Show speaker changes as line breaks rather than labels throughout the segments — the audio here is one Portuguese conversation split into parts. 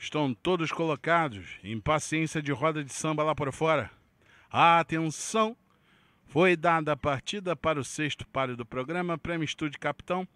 Estão todos colocados, impaciência de roda de samba lá por fora. A atenção! Foi dada a partida para o sexto páreo do programa, Prêmio Estúdio Capitão.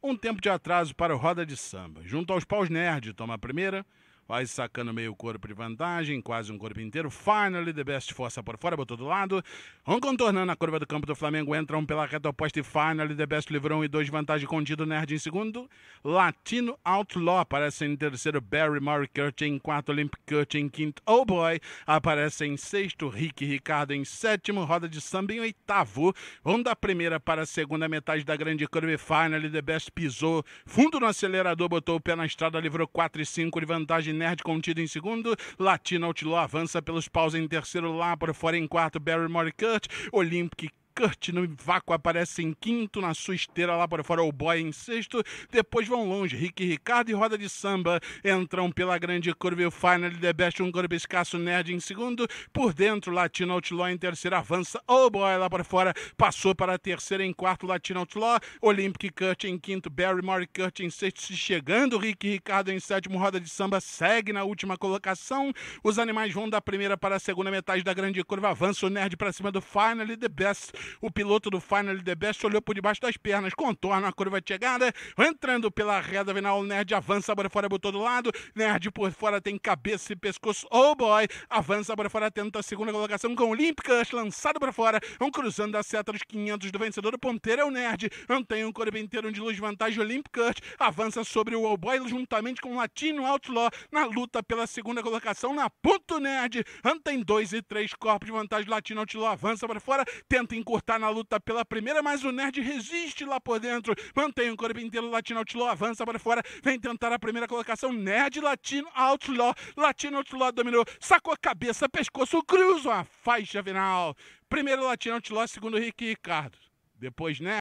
Um tempo de atraso para o Roda de Samba. Junto aos paus nerd, toma a primeira vai sacando meio corpo de vantagem, quase um corpo inteiro. Finally, The Best força por fora, botou do lado. Um contornando a curva do campo do Flamengo, entram pela reta oposta e Finally, The Best livrou um e dois, vantagem contido, Nerd em segundo. Latino Outlaw aparece em terceiro, Barry Murray Kurt em quarto, Olympic Kurt em quinto, Oh Boy aparece em sexto, Rick Ricardo em sétimo, Roda de Samba em oitavo. Vão da primeira para a segunda metade da grande curva e Finally, The Best pisou fundo no acelerador, botou o pé na estrada, livrou 4 e 5 de vantagem Nerd contido em segundo. Latino Outlaw avança pelos paus em terceiro. Lá por fora em quarto, Barry Moricurt. Olympic Kurt no vácuo aparece em quinto, na sua esteira lá para fora o Boy em sexto, depois vão longe, Rick Ricardo e Roda de Samba entram pela grande curva e o Final The Best, um corpo escasso, Nerd em segundo, por dentro, Latino Outlaw em terceiro, avança, oh Boy lá para fora, passou para a terceira em quarto, Latino Outlaw, Olympic Kurt em quinto, Barrymore Kurt em sexto, se chegando, Rick Ricardo em sétimo, Roda de Samba segue na última colocação, os animais vão da primeira para a segunda metade da grande curva, avança o Nerd para cima do Final The Best, o piloto do Final The Best olhou por debaixo das pernas, contorna a curva de chegada, entrando pela reta final, o Nerd avança para fora botou do lado, Nerd por fora tem cabeça e pescoço, oh boy, avança para fora, tenta a segunda colocação com o Olympic lançado para fora, um cruzando a seta dos 500 do vencedor, o ponteiro é o Nerd, mantém um corpo inteiro de luz vantagem, o Olympic Kurt avança sobre o oh Boy juntamente com o Latino Outlaw na luta pela segunda colocação na Ponto Nerd, mantém 2 e 3, corpos de vantagem, Latino Outlaw avança para fora, tenta encurtar por estar tá na luta pela primeira, mas o Nerd resiste lá por dentro. Mantém o corpo inteiro, Latino Outlaw avança para fora, vem tentar a primeira colocação. Nerd Latino Outlaw, Latino Outlaw dominou, sacou a cabeça, pescoço, cruzou a faixa final. Primeiro Latino Outlaw, segundo Rick Ricardo. Depois Nerd. Né?